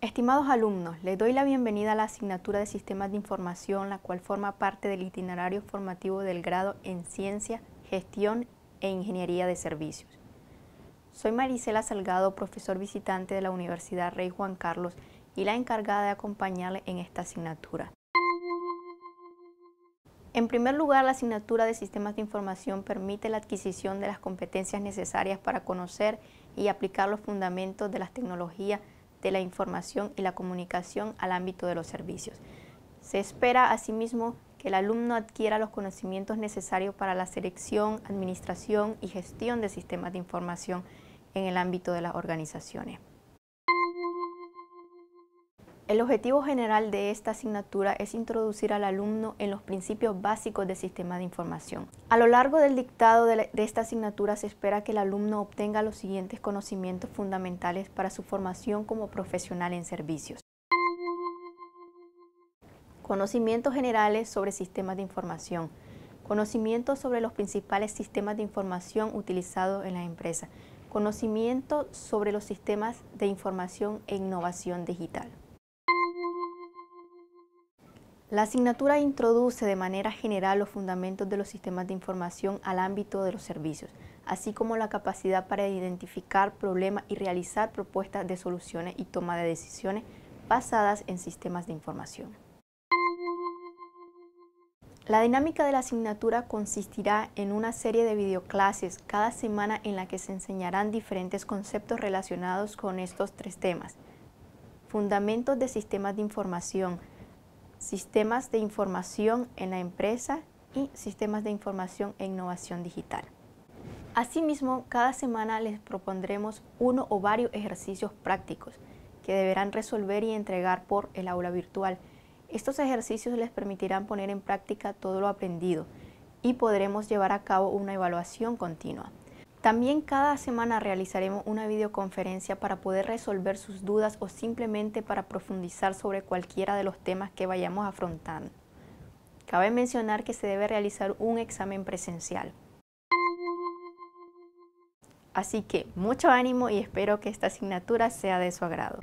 Estimados alumnos, les doy la bienvenida a la asignatura de Sistemas de Información, la cual forma parte del itinerario formativo del grado en Ciencia, Gestión e Ingeniería de Servicios. Soy Marisela Salgado, profesor visitante de la Universidad Rey Juan Carlos y la encargada de acompañarle en esta asignatura. En primer lugar, la asignatura de sistemas de información permite la adquisición de las competencias necesarias para conocer y aplicar los fundamentos de las tecnologías de la información y la comunicación al ámbito de los servicios. Se espera, asimismo, que el alumno adquiera los conocimientos necesarios para la selección, administración y gestión de sistemas de información en el ámbito de las organizaciones. El objetivo general de esta asignatura es introducir al alumno en los principios básicos del sistema de información. A lo largo del dictado de, esta asignatura se espera que el alumno obtenga los siguientes conocimientos fundamentales para su formación como profesional en servicios. Conocimientos generales sobre sistemas de información. Conocimientos sobre los principales sistemas de información utilizados en la empresa. Conocimiento sobre los sistemas de información e innovación digital. La asignatura introduce de manera general los fundamentos de los sistemas de información al ámbito de los servicios, así como la capacidad para identificar problemas y realizar propuestas de soluciones y toma de decisiones basadas en sistemas de información. La dinámica de la asignatura consistirá en una serie de videoclases cada semana en la que se enseñarán diferentes conceptos relacionados con estos tres temas. Fundamentos de sistemas de información, sistemas de información en la empresa y sistemas de información e innovación digital. Asimismo, cada semana les propondremos uno o varios ejercicios prácticos que deberán resolver y entregar por el aula virtual. Estos ejercicios les permitirán poner en práctica todo lo aprendido y podremos llevar a cabo una evaluación continua. También cada semana realizaremos una videoconferencia para poder resolver sus dudas o simplemente para profundizar sobre cualquiera de los temas que vayamos afrontando. Cabe mencionar que se debe realizar un examen presencial. Así que mucho ánimo y espero que esta asignatura sea de su agrado.